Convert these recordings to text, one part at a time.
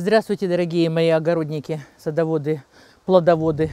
Здравствуйте, дорогие мои огородники, садоводы, плодоводы,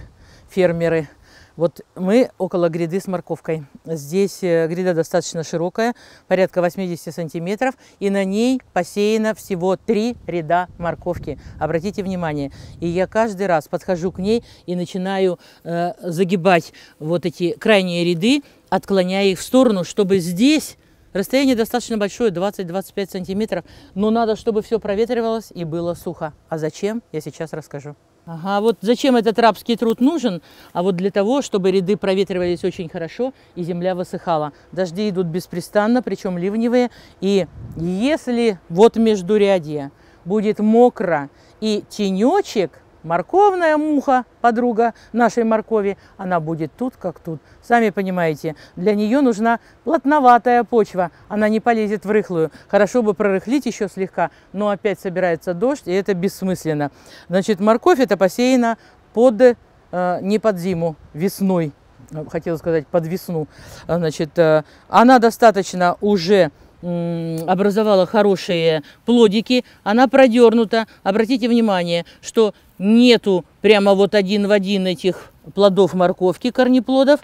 фермеры. Вот мы около гряды с морковкой. Здесь э, гряда достаточно широкая, порядка 80 сантиметров, и на ней посеяно всего три ряда морковки. Обратите внимание. И я каждый раз подхожу к ней и начинаю э, загибать вот эти крайние ряды, отклоняя их в сторону, чтобы здесь Расстояние достаточно большое, 20-25 сантиметров, но надо, чтобы все проветривалось и было сухо. А зачем, я сейчас расскажу. Ага, вот зачем этот рабский труд нужен? А вот для того, чтобы ряды проветривались очень хорошо и земля высыхала. Дожди идут беспрестанно, причем ливневые. И если вот между рядья будет мокро и тенечек – морковная муха, подруга нашей моркови, она будет тут, как тут. Сами понимаете, для нее нужна плотноватая почва, она не полезет в рыхлую. Хорошо бы прорыхлить еще слегка, но опять собирается дождь, и это бессмысленно. Значит, морковь это посеяна под, э, не под зиму, весной, ну, хотела сказать, под весну. Значит, э, она достаточно уже образовала хорошие плодики, она продернута. Обратите внимание, что нету прямо вот один в один этих плодов морковки, корнеплодов.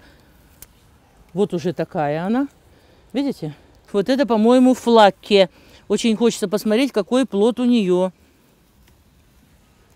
Вот уже такая она. Видите? Вот это, по-моему, флакке. Очень хочется посмотреть, какой плод у нее.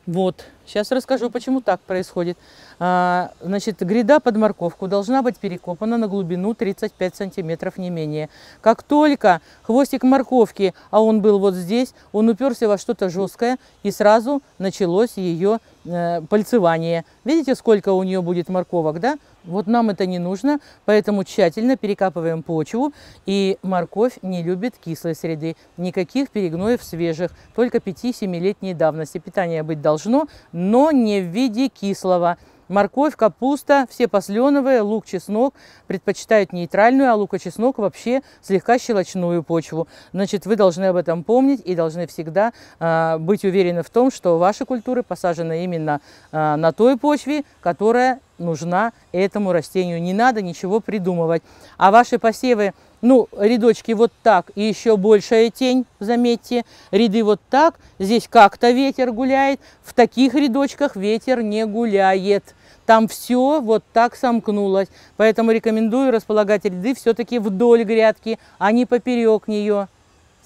Вот, сейчас расскажу, почему так происходит. А, значит, гряда под морковку должна быть перекопана на глубину 35 сантиметров не менее. Как только хвостик морковки, а он был вот здесь, он уперся во что-то жесткое, и сразу началось ее Э, пальцевание. Видите, сколько у нее будет морковок, да? Вот нам это не нужно, поэтому тщательно перекапываем почву. И морковь не любит кислой среды, никаких перегноев свежих, только 5-7-летней давности. Питание быть должно, но не в виде кислого. Морковь, капуста, все посленовые, лук, чеснок предпочитают нейтральную, а лук и чеснок вообще слегка щелочную почву. Значит, вы должны об этом помнить и должны всегда э, быть уверены в том, что ваши культуры посажены именно э, на той почве, которая нужна этому растению. Не надо ничего придумывать. А ваши посевы, ну, рядочки вот так и еще большая тень, заметьте. Ряды вот так, здесь как-то ветер гуляет. В таких рядочках ветер не гуляет. Там все вот так сомкнулось. Поэтому рекомендую располагать ряды все-таки вдоль грядки, а не поперек нее.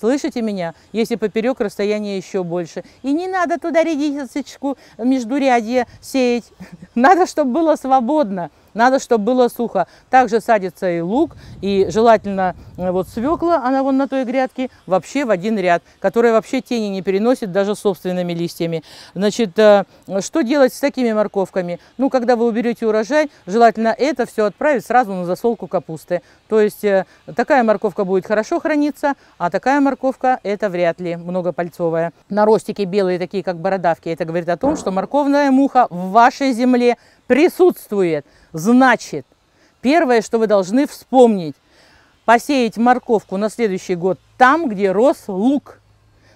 Слышите меня? Если поперек, расстояние еще больше. И не надо туда редисочку междурядье сеять. Надо, чтобы было свободно. Надо, чтобы было сухо. Также садится и лук, и желательно э, вот свекла, она вон на той грядке, вообще в один ряд, которая вообще тени не переносит даже собственными листьями. Значит, э, что делать с такими морковками? Ну, когда вы уберете урожай, желательно это все отправить сразу на засолку капусты. То есть э, такая морковка будет хорошо храниться, а такая морковка это вряд ли многопальцовая. Наростики белые, такие как бородавки, это говорит о том, что морковная муха в вашей земле присутствует. Значит, первое, что вы должны вспомнить, посеять морковку на следующий год там, где рос лук.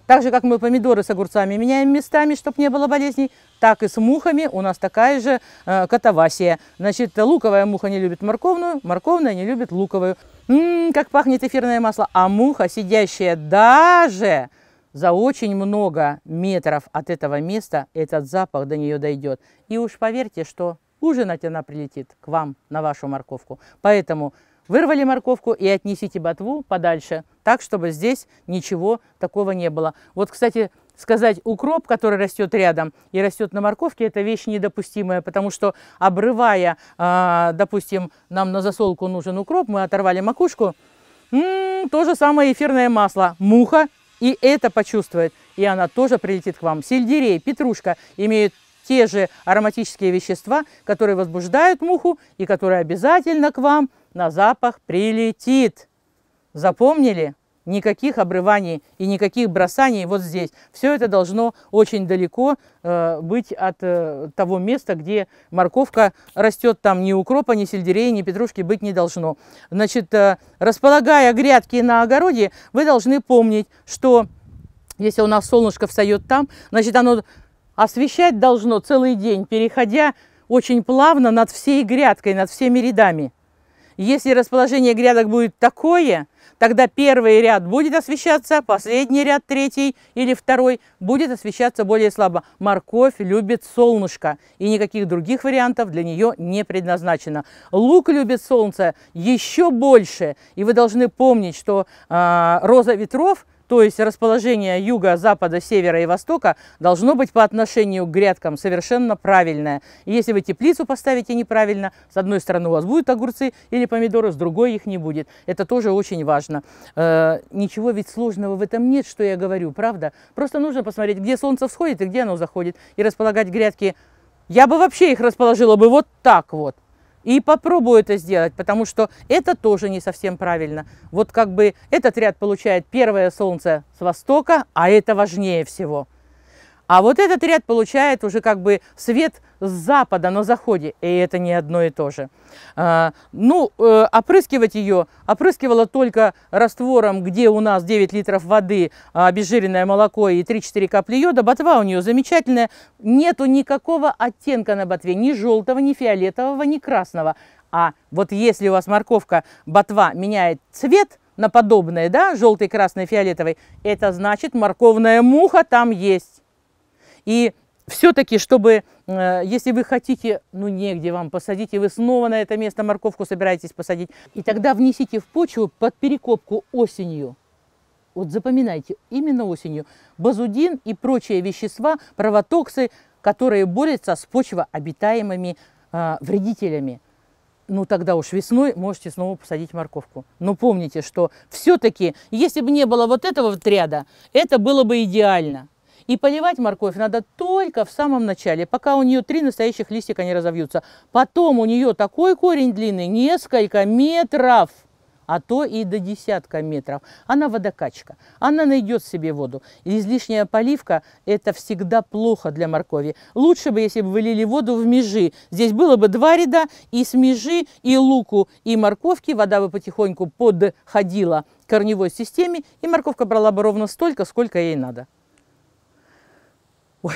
Так же, как мы помидоры с огурцами меняем местами, чтобы не было болезней, так и с мухами у нас такая же э, катавасия. Значит, луковая муха не любит морковную, морковная не любит луковую. Ммм, как пахнет эфирное масло. А муха, сидящая даже за очень много метров от этого места, этот запах до нее дойдет. И уж поверьте, что ужинать она прилетит к вам на вашу морковку. Поэтому вырвали морковку и отнесите ботву подальше, так, чтобы здесь ничего такого не было. Вот, кстати, сказать, укроп, который растет рядом и растет на морковке, это вещь недопустимая, потому что обрывая, а, допустим, нам на засолку нужен укроп, мы оторвали макушку, м-м, то же самое эфирное масло, муха и это почувствует, и она тоже прилетит к вам. Сельдерей, петрушка имеют те же ароматические вещества, которые возбуждают муху и которые обязательно к вам на запах прилетит. Запомнили? Никаких обрываний и никаких бросаний вот здесь. Все это должно очень далеко э, быть от э, того места, где морковка растет. Там ни укропа, ни сельдерея, ни петрушки быть не должно. Значит, э, располагая грядки на огороде, вы должны помнить, что если у нас солнышко встает там, значит, оно освещать должно целый день, переходя очень плавно над всей грядкой, над всеми рядами. Если расположение грядок будет такое, тогда первый ряд будет освещаться, последний ряд, третий или второй, будет освещаться более слабо. Морковь любит солнышко, и никаких других вариантов для нее не предназначено. Лук любит солнце еще больше, и вы должны помнить, что э, роза ветров – то есть расположение юга, запада, севера и востока должно быть по отношению к грядкам совершенно правильное. И если вы теплицу поставите неправильно, с одной стороны у вас будут огурцы или помидоры, с другой их не будет. Это тоже очень важно. Э, ничего ведь сложного в этом нет, что я говорю, правда? Просто нужно посмотреть, где солнце всходит и где оно заходит, и располагать грядки. Я бы вообще их расположила бы вот так вот и попробую это сделать, потому что это тоже не совсем правильно. Вот как бы этот ряд получает первое солнце с востока, а это важнее всего. А вот этот ряд получает уже как бы свет с запада на заходе, и это не одно и то же. А, ну, э, опрыскивать ее опрыскивала только раствором, где у нас 9 литров воды, а, обезжиренное молоко и 3-4 капли йода. Ботва у нее замечательная, нету никакого оттенка на ботве, ни желтого, ни фиолетового, ни красного. А вот если у вас морковка, ботва меняет цвет – на подобное, да, желтый, красный, фиолетовый, это значит морковная муха там есть. И все-таки, чтобы, э, если вы хотите, ну негде вам посадить, и вы снова на это место морковку собираетесь посадить, и тогда внесите в почву под перекопку осенью. Вот запоминайте, именно осенью. Базудин и прочие вещества, провотоксы, которые борются с почвообитаемыми э, вредителями. Ну тогда уж весной можете снова посадить морковку. Но помните, что все-таки, если бы не было вот этого вот ряда, это было бы идеально. И поливать морковь надо только в самом начале, пока у нее три настоящих листика не разовьются. Потом у нее такой корень длинный, несколько метров а то и до десятка метров. Она водокачка, она найдет себе воду. излишняя поливка – это всегда плохо для моркови. Лучше бы, если бы вылили воду в межи. Здесь было бы два ряда и с межи, и луку, и морковки. Вода бы потихоньку подходила корневой системе, и морковка брала бы ровно столько, сколько ей надо. Ой,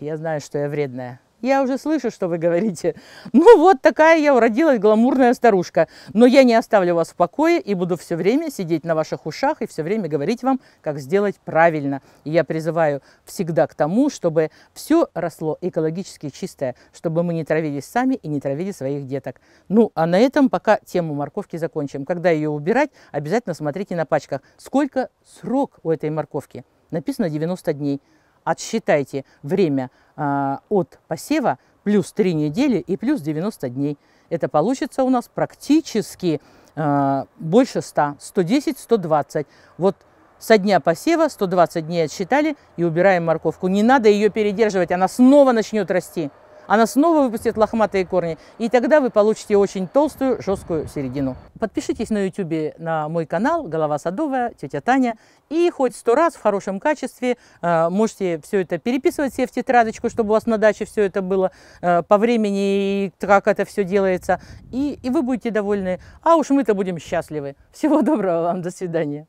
я знаю, что я вредная. Я уже слышу, что вы говорите. Ну вот такая я уродилась гламурная старушка. Но я не оставлю вас в покое и буду все время сидеть на ваших ушах и все время говорить вам, как сделать правильно. И я призываю всегда к тому, чтобы все росло экологически чистое, чтобы мы не травились сами и не травили своих деток. Ну а на этом пока тему морковки закончим. Когда ее убирать, обязательно смотрите на пачках, сколько срок у этой морковки. Написано 90 дней. Отсчитайте время э, от посева плюс 3 недели и плюс 90 дней. Это получится у нас практически э, больше 100, 110, 120. Вот со дня посева 120 дней отсчитали и убираем морковку. Не надо ее передерживать, она снова начнет расти она снова выпустит лохматые корни, и тогда вы получите очень толстую, жесткую середину. Подпишитесь на YouTube на мой канал «Голова садовая», «Тетя Таня», и хоть сто раз в хорошем качестве э, можете все это переписывать себе в тетрадочку, чтобы у вас на даче все это было э, по времени и как это все делается, и, и вы будете довольны, а уж мы-то будем счастливы. Всего доброго вам, до свидания.